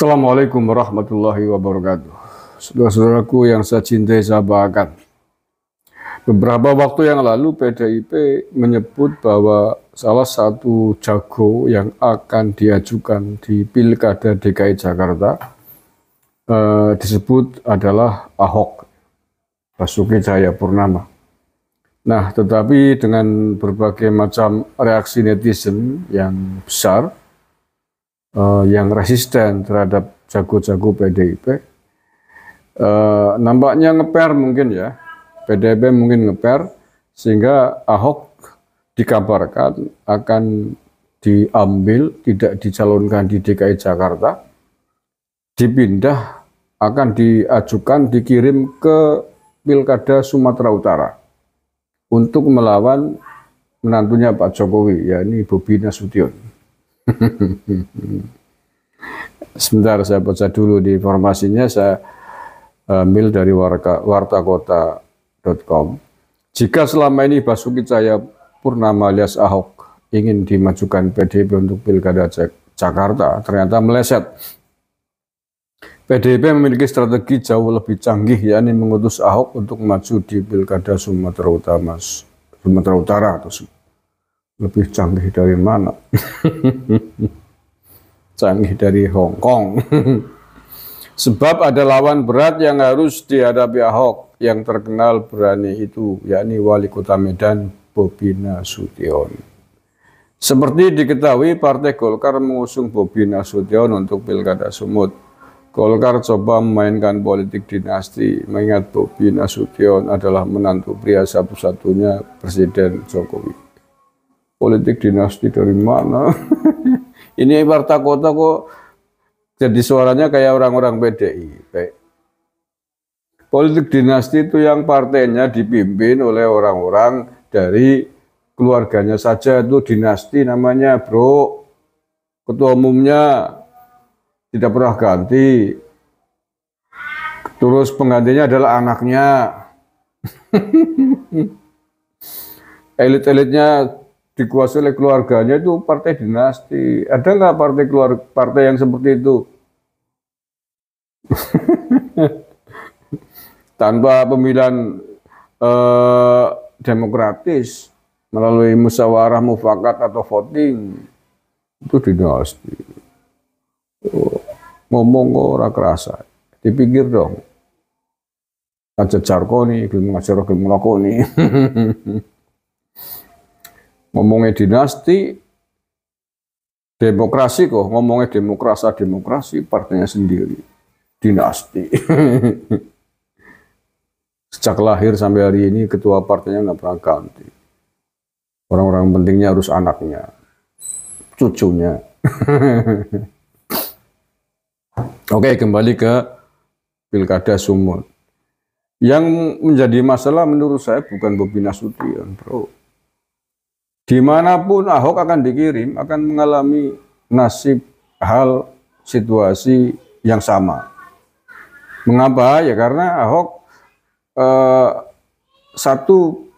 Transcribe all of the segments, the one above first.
Assalamualaikum warahmatullahi wabarakatuh. Saudara-saudaraku yang saya cintai, saya bahkan Beberapa waktu yang lalu PDIP menyebut bahwa salah satu jago yang akan diajukan di Pilkada DKI Jakarta eh, disebut adalah Ahok Basuki Cahaya Purnama. Nah, tetapi dengan berbagai macam reaksi netizen yang besar, uh, yang resisten terhadap jago-jago PDIP. Uh, eh, nampaknya ngeper mungkin ya, PDIP mungkin ngeper, sehingga Ahok dikabarkan akan diambil, tidak dicalonkan di DKI Jakarta, dipindah, akan diajukan, dikirim ke Pilkada Sumatera Utara untuk melawan menantunya Pak Jokowi, yakni Bobi Nasution. Sebentar saya baca dulu di informasinya saya eh, ambil dari warga, wartakota.com. Jika selama ini Basuki Cahaya Purnama alias Ahok ingin dimajukan PDIP untuk Pilkada Jakarta ternyata meleset. PDIP memiliki strategi jauh lebih canggih yakni mengutus Ahok untuk maju di Pilkada Sumatera Utara, Sumatera Utara atau lebih canggih dari mana? canggih dari Hong Kong. Sebab ada lawan berat yang harus dihadapi Ahok yang terkenal berani itu, yakni Wali Kota Medan Bobi Nasution. Seperti diketahui, Partai Golkar mengusung Bobi Nasution untuk Pilkada Sumut. Golkar coba memainkan politik dinasti, mengingat Bobi Nasution adalah menantu pria satu-satunya Presiden Jokowi politik dinasti dari mana. ini warta kota kok jadi suaranya kayak orang-orang PDI. politik dinasti itu yang partainya dipimpin oleh orang-orang dari keluarganya saja itu dinasti namanya bro ketua umumnya tidak pernah ganti terus penggantinya adalah anaknya elit-elitnya dikuasai oleh keluarganya itu partai dinasti. Ada nggak partai keluar partai yang seperti itu? Tanpa pemilihan eh, demokratis melalui musyawarah mufakat atau voting itu dinasti. ngomong kok ora kerasa. Dipikir dong. Ajar jargoni, film ngajar film lakoni. Ngomongnya dinasti, demokrasi kok. Ngomongnya demokrasi, demokrasi, partainya sendiri. Dinasti. Sejak lahir sampai hari ini ketua partainya nggak pernah ganti. Orang-orang pentingnya harus anaknya, cucunya. Oke, kembali ke Pilkada Sumut. Yang menjadi masalah menurut saya bukan Bobi Nasution, bro dimanapun Ahok akan dikirim akan mengalami nasib hal situasi yang sama. Mengapa? Ya karena Ahok eh, satu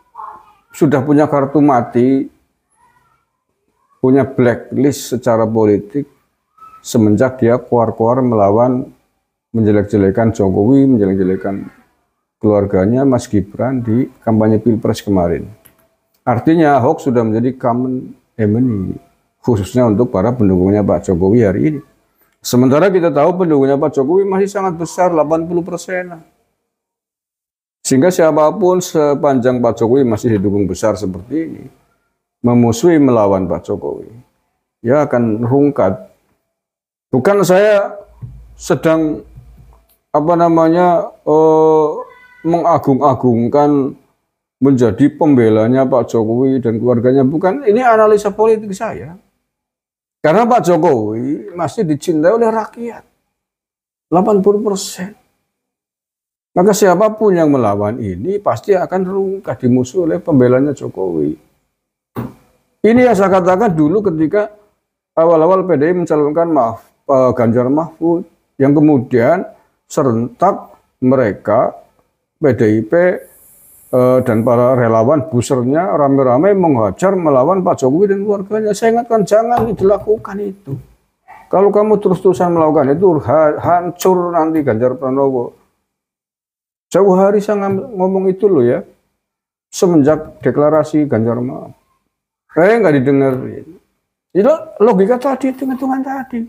sudah punya kartu mati, punya blacklist secara politik semenjak dia keluar-keluar melawan menjelek-jelekan Jokowi, menjelek-jelekan keluarganya Mas Gibran di kampanye Pilpres kemarin. Artinya Ahok sudah menjadi common enemy khususnya untuk para pendukungnya Pak Jokowi hari ini. Sementara kita tahu pendukungnya Pak Jokowi masih sangat besar 80 persen. Sehingga siapapun sepanjang Pak Jokowi masih didukung besar seperti ini memusuhi melawan Pak Jokowi ya akan rungkat. Bukan saya sedang apa namanya uh, mengagung-agungkan menjadi pembelanya Pak Jokowi dan keluarganya. Bukan, ini analisa politik saya. Karena Pak Jokowi masih dicintai oleh rakyat. 80 persen. Maka siapapun yang melawan ini pasti akan rungkah dimusuhi oleh pembelanya Jokowi. Ini yang saya katakan dulu ketika awal-awal PDI mencalonkan maaf uh, eh, Ganjar Mahfud. Yang kemudian serentak mereka PDIP Eh, dan para relawan busernya rame-rame menghajar melawan Pak Jokowi dan keluarganya. Saya ingatkan jangan dilakukan itu. Kalau kamu terus-terusan melakukan itu hancur nanti Ganjar Pranowo. Jauh hari saya ngomong itu loh ya. Semenjak deklarasi Ganjar Mahfud. Eh nggak didengar. Itu logika tadi, hitung-hitungan tadi.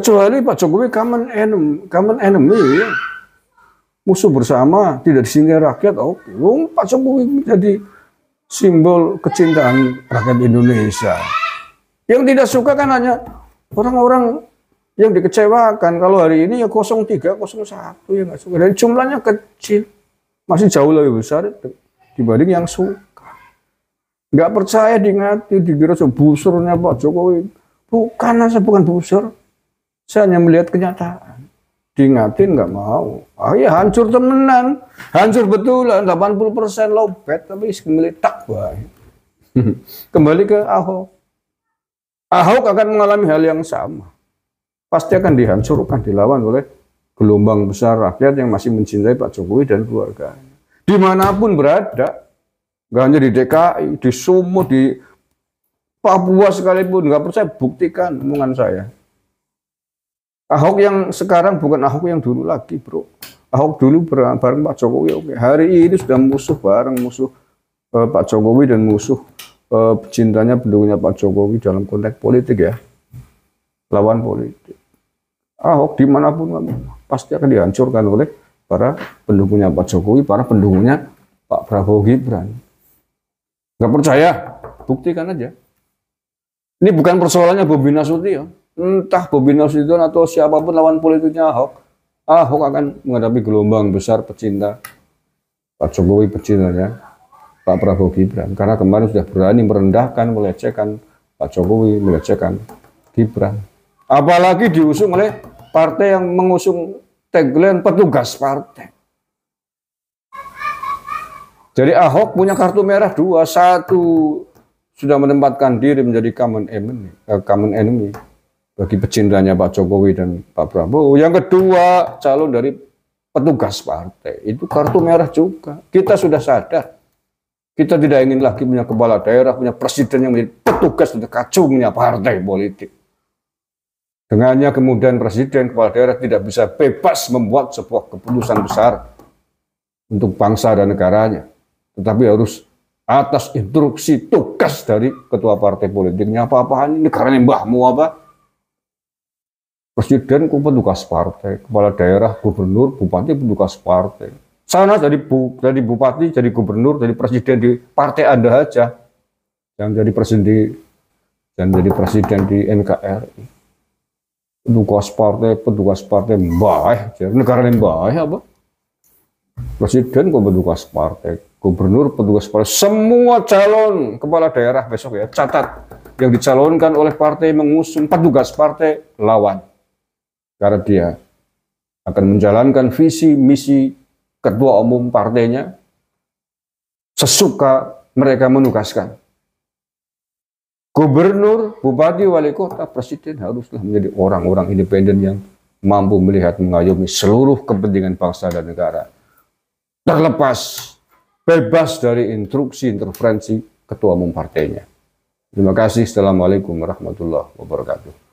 Kecuali Pak Jokowi common enemy, common enemy ya musuh bersama, tidak disinggahi rakyat, Oh Okay. Pak Jokowi menjadi simbol kecintaan rakyat Indonesia. Yang tidak suka kan hanya orang-orang yang dikecewakan. Kalau hari ini ya 03, 01 yang nggak suka. Dan jumlahnya kecil. Masih jauh lebih besar dibanding yang suka. Nggak percaya diingati, dikira busurnya Pak Jokowi. Bukan, saya bukan busur. Saya hanya melihat kenyataan diingatin nggak mau. Ah ya hancur temenan, hancur betulan, 80% persen lobet tapi sekembali tak baik. Kembali ke Ahok. Ahok akan mengalami hal yang sama. Pasti akan dihancurkan, dilawan oleh gelombang besar rakyat yang masih mencintai Pak Jokowi dan keluarganya. Dimanapun berada, nggak hanya di DKI, di Sumut, di Papua sekalipun, nggak percaya buktikan omongan saya. Ahok yang sekarang bukan Ahok yang dulu lagi, bro. Ahok dulu bareng Pak Jokowi, oke. Hari ini sudah musuh bareng musuh uh, Pak Jokowi dan musuh uh, eh, cintanya pendukungnya Pak Jokowi dalam konteks politik ya, lawan politik. Ahok dimanapun pasti akan dihancurkan oleh para pendukungnya Pak Jokowi, para pendukungnya Pak Prabowo Gibran. Gak percaya? Buktikan aja. Ini bukan persoalannya Bobi Nasution entah Bobi Nasution atau siapapun lawan politiknya Ahok, Ahok akan menghadapi gelombang besar pecinta Pak Jokowi pecinta ya Pak Prabowo Gibran. Karena kemarin sudah berani merendahkan, melecehkan Pak Jokowi, melecehkan Gibran. Apalagi diusung oleh partai yang mengusung tagline petugas partai. Jadi Ahok punya kartu merah dua, satu sudah menempatkan diri menjadi common enemy, eh, common enemy bagi pecintanya Pak Jokowi dan Pak Prabowo. Yang kedua, calon dari petugas partai. Itu kartu merah juga. Kita sudah sadar. Kita tidak ingin lagi punya kepala daerah, punya presiden yang menjadi petugas untuk kacungnya partai politik. Dengannya kemudian presiden kepala daerah tidak bisa bebas membuat sebuah keputusan besar untuk bangsa dan negaranya. Tetapi harus atas instruksi tugas dari ketua partai politiknya apa-apaan ini mbahmu apa, -apa Presiden ku petugas partai, kepala daerah, gubernur, bupati petugas partai. Sana jadi bu, jadi bupati, jadi gubernur, jadi presiden di partai Anda aja. Yang jadi presiden di dan jadi presiden di NKRI. Petugas partai, petugas partai mbah. negara yang baik apa? Presiden ku petugas partai, gubernur petugas partai, semua calon kepala daerah besok ya catat yang dicalonkan oleh partai mengusung petugas partai lawan. Karena dia akan menjalankan visi misi ketua umum partainya sesuka mereka menugaskan. Gubernur, bupati, wali kota, presiden haruslah menjadi orang-orang independen yang mampu melihat mengayomi seluruh kepentingan bangsa dan negara. Terlepas, bebas dari instruksi intervensi ketua umum partainya. Terima kasih. Assalamualaikum warahmatullahi wabarakatuh.